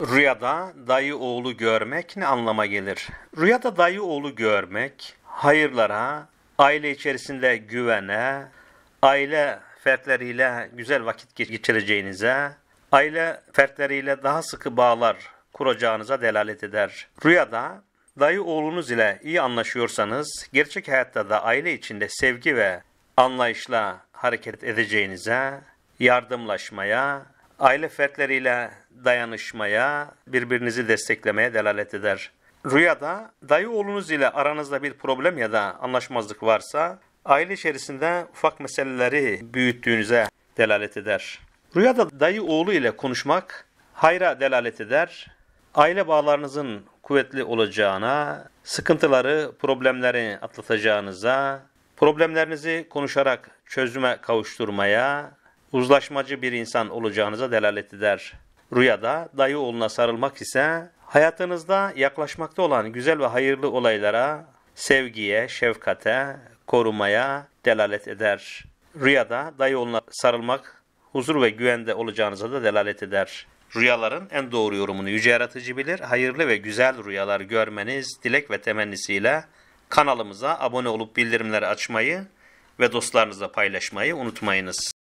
Rüyada dayı oğlu görmek ne anlama gelir? Rüyada dayı oğlu görmek, hayırlara, aile içerisinde güvene, aile fertleriyle güzel vakit geçireceğinize, aile fertleriyle daha sıkı bağlar kuracağınıza delalet eder. Rüyada dayı oğlunuz ile iyi anlaşıyorsanız, gerçek hayatta da aile içinde sevgi ve anlayışla hareket edeceğinize, yardımlaşmaya, aile fertleriyle dayanışmaya, birbirinizi desteklemeye delalet eder. Rüyada dayı oğlunuz ile aranızda bir problem ya da anlaşmazlık varsa aile içerisinde ufak meseleleri büyüttüğünüze delalet eder. Rüyada dayı oğlu ile konuşmak hayra delalet eder. Aile bağlarınızın kuvvetli olacağına, sıkıntıları, problemleri atlatacağınıza, problemlerinizi konuşarak çözüme kavuşturmaya, uzlaşmacı bir insan olacağınıza delalet eder. Rüyada dayı oğluna sarılmak ise hayatınızda yaklaşmakta olan güzel ve hayırlı olaylara, sevgiye, şefkate, korumaya delalet eder. Rüyada dayı oğluna sarılmak huzur ve güvende olacağınıza da delalet eder. Rüyaların en doğru yorumunu yüce yaratıcı bilir. Hayırlı ve güzel rüyalar görmeniz dilek ve temennisiyle kanalımıza abone olup bildirimleri açmayı ve dostlarınızla paylaşmayı unutmayınız.